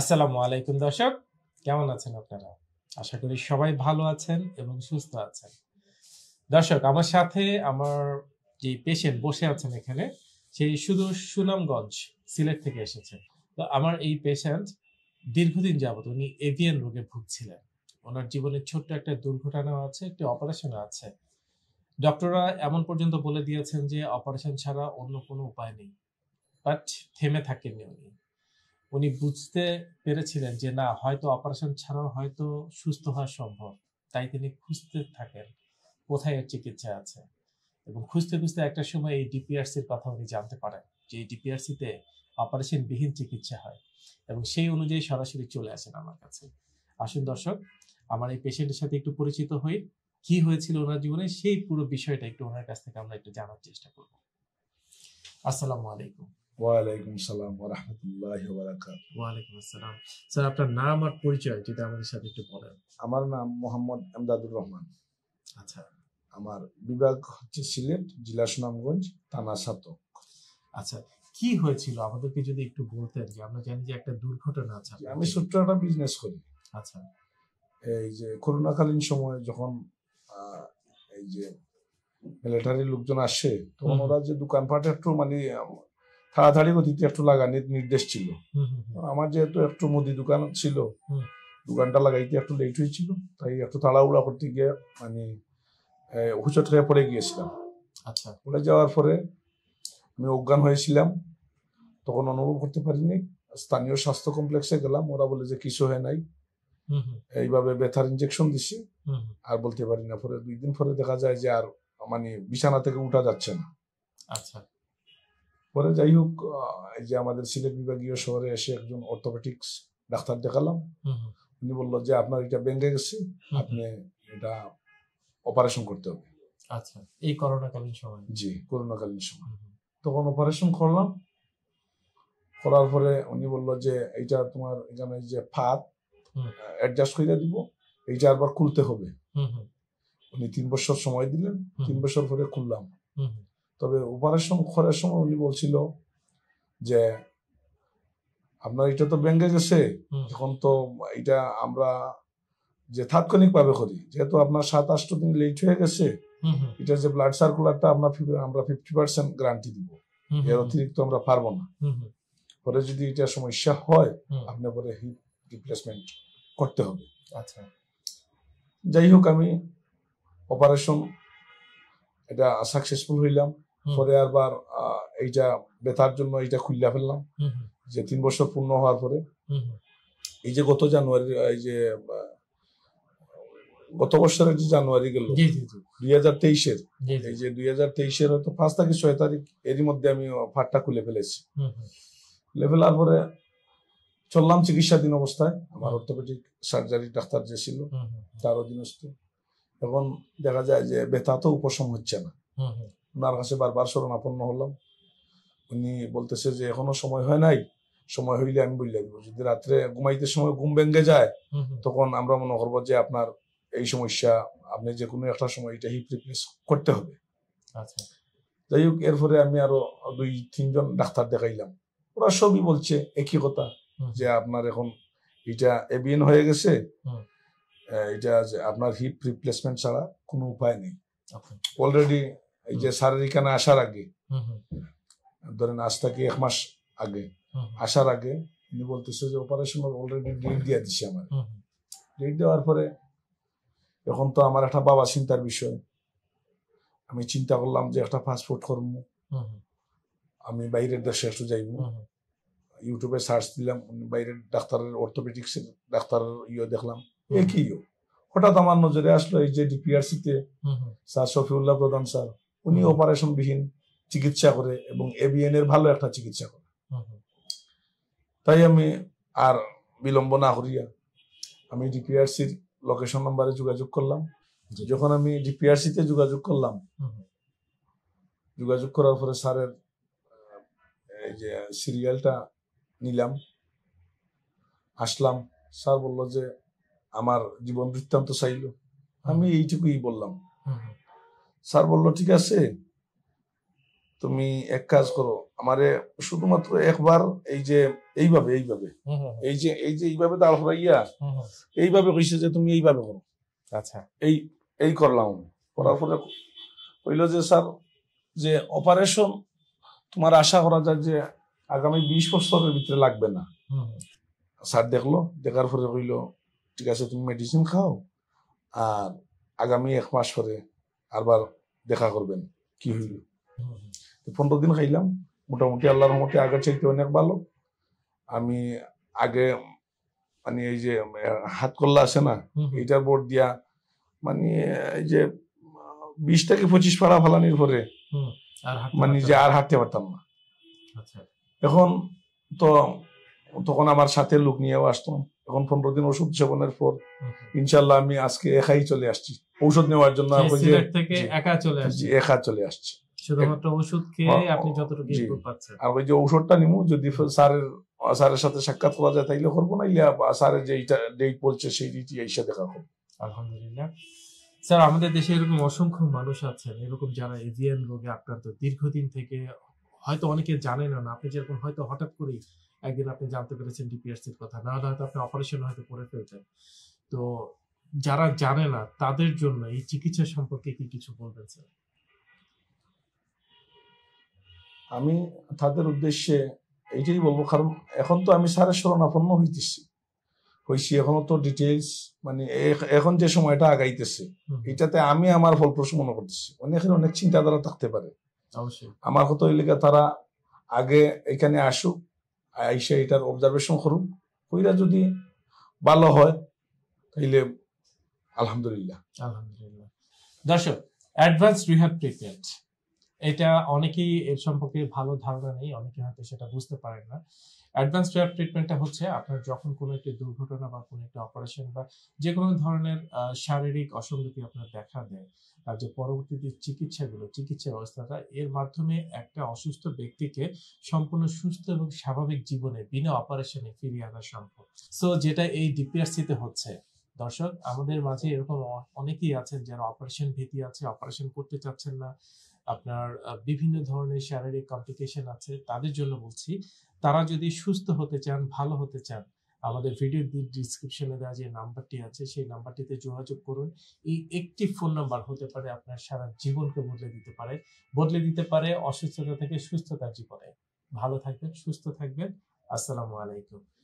আসসালামু আলাইকুম দর্শক কেমন আছেন আপনারা আশা করি সবাই ভালো আছেন এবং সুস্থ আছেন দর্শক আমার সাথে আমার যে পেশেন্ট বসে আছেন এখানে সেই শুধু সুনামগঞ্জ সিলেট থেকে এসেছে তো আমার এই পেশেন্ট দীর্ঘদিন যাবত উনি এভিয়ান রোগে ভুগছিলেন ওনার জীবনে ছোট্ট একটা দুর্ঘটনা আছে একটি অপারেশন আছে ডক্টররা এমন পর্যন্ত বলে দিয়েছেন যে অপারেশন ছাড়া অন্য কোনো উপায় নেই বাট থেমে থাকেননি উনি উনি বুঝতে পেরেছিলেন যে না হয়তো অপারেশন ছাড়াও হয়তো সুস্থ হওয়া সম্ভব তাই তিনি খুঁজতে থাকেন কোথায় এর চিকিৎসা আছে এবং খুঁজতে খুঁজতে একটা সময় এই ডিপিআরসির কথা উনি জানতে পারেন যে এই ডিপিআরসিতে অপারেশনবিহীন চিকিৎসা হয় এবং সেই অনুযায়ী সরাসরি চলে আসেন আমার কাছে আসুন দর্শক আমার এই পেশেন্টের সাথে একটু পরিচিত হই কি হয়েছিল ওনার জীবনে সেই পুরো বিষয়টা একটু ওনার কাছ থেকে আমরা একটু জানার চেষ্টা করব আসসালামু আলাইকুম ওয়ালাইকুম সালাম ওয়া রাহমাতুল্লাহি ওয়া বারাকাতুহু ওয়ালাইকুম আসসালাম স্যার আপনার নাম আর পরিচয় যদি আমাদের সাথে একটু বলেন আমার নাম মোহাম্মদ আমদাদুর রহমান আচ্ছা আমার বিভাগ হচ্ছে সিলেট জেলা সুনামগঞ্জ থানা সাতক আচ্ছা কি হয়েছিল আমাদেরকে যদি একটু বলতেন যে আমরা জানি যে একটা দুর্ঘটনা আছে আমি ছোট্ট একটা বিজনেস করি আচ্ছা এই যে করোনাকালীন সময়ে যখন এই যে মিলিটারির লোকজন আসে তখন ওরা যে দোকানপাটে একটু মানে তাড়াতাড়ি গতিতে একটু লাগানির নির্দেশ ছিল আমার যেহেতু একটু মুদি দোকান ছিল দোকানটা লাগাইতে একটু লেট হয়েছিল তাই একটু তাড়াহুড়া করতে গিয়ে মানে হুচট হয়ে পড়ে গিয়েছিলাম আচ্ছা পড়ে যাওয়ার পরে আমি অজ্ঞান হয়েছিলাম তখন অনুভব করতে পারিনি স্থানীয় স্বাস্থ্য কমপ্লেক্সে গেলাম ওরা বলে যে কিছু হয় নাই এইভাবে ব্যথার ইনজেকশন দিছে আর বলতে পারি না পরে দুই দিন পরে দেখা যায় যে আর মানে বিছানা থেকে উঠা যাচ্ছে না আচ্ছা পরে যাই হোক এই যে আমাদের সিলেট বিভাগীয় শহরে এসে একজন অর্থোপেটিক্স ডাক্তার দেখালাম উনি বললো যে আপনার এটা ভেঙে গেছে আপনি এটা অপারেশন করতে হবে আচ্ছা এই করোনাকালীন সময় জি করোনাকালীন সময় তখন অপারেশন করলাম করার পরে উনি বললো যে এইটা তোমার এখানে যে ফাঁদ অ্যাডজাস্ট করে দিব এইটা আবার খুলতে হবে উনি তিন বছর সময় দিলেন তিন বছর পরে খুললাম তবে অপারেশন করার সময় উনি বলছিল যে আপনার এটা তো ব্যাংকে গেছে এখন তো এটা আমরা যে তাৎক্ষণিক ভাবে করি যেহেতু আপনার সাত আষ্ট দিন লেট হয়ে গেছে এটা যে ব্লাড সার্কুলারটা আমরা আমরা ফিফটি পার্সেন্ট গ্যারান্টি দিব এর অতিরিক্ত আমরা পারবো না পরে যদি এটা সমস্যা হয় আপনি পরে হিপ রিপ্লেসমেন্ট করতে হবে আচ্ছা যাই হোক আমি অপারেশন এটা সাকসেসফুল হইলাম পরে আরবার এইটা বেতার জন্য এইটা খুললা ফেললাম যে তিন বছর পূর্ণ হওয়ার পরে এই যে গত জানুয়ারি এই যে গত বছরের যে জানুয়ারি গেল দুই হাজার তেইশের এই যে দুই হাজার তেইশের হয়তো পাঁচ তারিখ ছয় তারিখ এরই মধ্যে আমি ফাটটা খুলে ফেলেছি খুলে ফেলার পরে চললাম চিকিৎসাধীন অবস্থায় আমার অর্থোপেডিক সার্জারি ডাক্তার যে ছিল তার অধীনস্থ এখন দেখা যায় যে বেতা তো উপশম হচ্ছে না ওনার কাছে বারবার স্মরণাপন্ন হলাম উনি বলতেছে যে এখনো সময় হয় নাই সময় হইলে আমি বলি লাগবো যদি রাত্রে ঘুমাইতে সময় ঘুম ভেঙে যায় তখন আমরা মনে করবো যে আপনার এই সমস্যা আপনি যে কোনো একটা সময় এটা হিপ রিপ্লেস করতে হবে আচ্ছা। যাই হোক এরপরে আমি আরো দুই তিনজন ডাক্তার দেখাইলাম ওরা সবই বলছে একই কথা যে আপনার এখন এটা এবিএন হয়ে গেছে এটা আপনার হিপ রিপ্লেসমেন্ট ছাড়া কোনো উপায় নেই অলরেডি আচ্ছা। এই যে স্যারের এখানে আসার আগে ধরেন আজ থেকে এক মাস আগে আসার আগে উনি বলতেছে যে অপারেশন অলরেডি ডেট দিয়ে দিছে আমার ডেট দেওয়ার পরে এখন তো আমার একটা বাবা চিন্তার বিষয় আমি চিন্তা করলাম যে একটা পাসপোর্ট করব আমি বাইরের দেশে একটু যাইব ইউটিউবে সার্চ দিলাম বাইরের ডাক্তারের অর্থোপেডিক্স ডাক্তার ইয়ে দেখলাম একই ইয়ে। হঠাৎ আমার নজরে আসলো এই যে ডিপিআরসিতে স্যার শফিউল্লাহ প্রধান স্যার উনি অপারেশন বিহীন চিকিৎসা করে এবং এবিএন এর ভালো একটা চিকিৎসা করে তাই আমি আর বিলম্ব না করিয়া আমি ডিপিআরসির লোকেশন নাম্বারে যোগাযোগ করলাম যখন আমি ডিপিআরসি তে যোগাযোগ করলাম যোগাযোগ করার পরে স্যারের এই যে সিরিয়ালটা নিলাম আসলাম স্যার বলল যে আমার জীবন বৃত্তান্ত চাইল আমি এইটুকুই বললাম স্যার বললো ঠিক আছে তুমি এক কাজ করো আমারে শুধুমাত্র একবার এই যে এইভাবে এইভাবে এই যে এই যে এইভাবে দাঁড় করাইয়া এইভাবে কইছে যে তুমি এইভাবে করো আচ্ছা এই এই করলাম করার পরে কইল যে স্যার যে অপারেশন তোমার আশা করা যায় যে আগামী বিশ বছরের ভিতরে লাগবে না স্যার দেখলো দেখার পরে কইল ঠিক আছে তুমি মেডিসিন খাও আর আগামী এক মাস পরে আরবার দেখা করবেন কি হইল পনেরো দিন খাইলাম মোটামুটি আল্লাহর মতে আগের চাইতে অনেক ভালো আমি আগে মানে এই যে হাত কল্লা আছে না এইটার বোর্ড দিয়া মানে এই যে বিশ থেকে পঁচিশ পাড়া ফালানির পরে মানে যে আর হাঁটতে পারতাম না আচ্ছা। এখন তো তখন আমার সাথে লোক নিয়েও আসতাম এখন পনেরো দিন ওষুধ সেবনের পর ইনশাল্লাহ আমি আজকে একাই চলে আসছি ঔষধ নেওয়ার জন্য একা চলে আসছি একা চলে আসছি করবো না স্যারের যে বলছে সেই স্যার আমাদের দেশে এরকম অসংখ্য মানুষ এরকম যারা রোগে আক্রান্ত দীর্ঘদিন থেকে হয়তো অনেকে জানেন না আপনি যেরকম হয়তো হঠাৎ করে একদিন আপনি জানতে পেরেছেন এর কথা না হয়তো আপনি অপারেশন হয়তো করে ফেলতেন তো যারা জানে না তাদের জন্য এই চিকিৎসা সম্পর্কে কি কিছু বলবেন স্যার আমি তাদের উদ্দেশ্যে এইটাই বলবো কারণ এখন তো আমি সারের শরণাপন্ন হইতেছি হয়েছি এখনো তো ডিটেলস মানে এখন যে সময়টা আগাইতেছে এটাতে আমি আমার ফলপ্রসূ মনে করতেছি অনেকের অনেক চিন্তাধারা থাকতে পারে আমার হতো এলাকা তারা আগে এখানে আসুক আইসা এটার অবজারভেশন করুন কইরা যদি ভালো হয় তাইলে আলহামদুলিল্লাহ আলহামদুলিল্লাহ দর্শক অ্যাডভান্স রিহ্যাব ট্রিটমেন্ট এটা অনেকেই এর সম্পর্কে ভালো ধারণা নেই অনেকে হয়তো সেটা বুঝতে পারেন না অ্যাডভান্স র্যাপ ট্রিটমেন্টটা হচ্ছে আপনার যখন কোনো একটি দুর্ঘটনা বা কোনো একটি অপারেশন বা যে কোনো ধরনের শারীরিক অসঙ্গতি আপনার দেখা দেয় তার যে পরবর্তীতে চিকিৎসাগুলো চিকিৎসা ব্যবস্থাটা এর মাধ্যমে একটা অসুস্থ ব্যক্তিকে সম্পূর্ণ সুস্থ এবং স্বাভাবিক জীবনে বিনা অপারেশনে ফিরিয়ে আনা সম্ভব সো যেটা এই ডিপিআরসিতে হচ্ছে দর্শক আমাদের মাঝে এরকম অনেকেই আছেন যারা অপারেশন ভীতি আছে অপারেশন করতে চাচ্ছেন না আপনার বিভিন্ন ধরনের শারীরিক কমপ্লিকেশন আছে তাদের জন্য বলছি তারা যদি সুস্থ হতে চান ভালো হতে চান আমাদের ভিডিও ডিসক্রিপশনে দেওয়া যে নাম্বারটি আছে সেই নাম্বারটিতে যোগাযোগ করুন এই একটি ফোন নাম্বার হতে পারে আপনার সারা জীবনকে বদলে দিতে পারে বদলে দিতে পারে অসুস্থতা থেকে সুস্থতার জীবনে ভালো থাকবেন সুস্থ থাকবেন আসসালামু আলাইকুম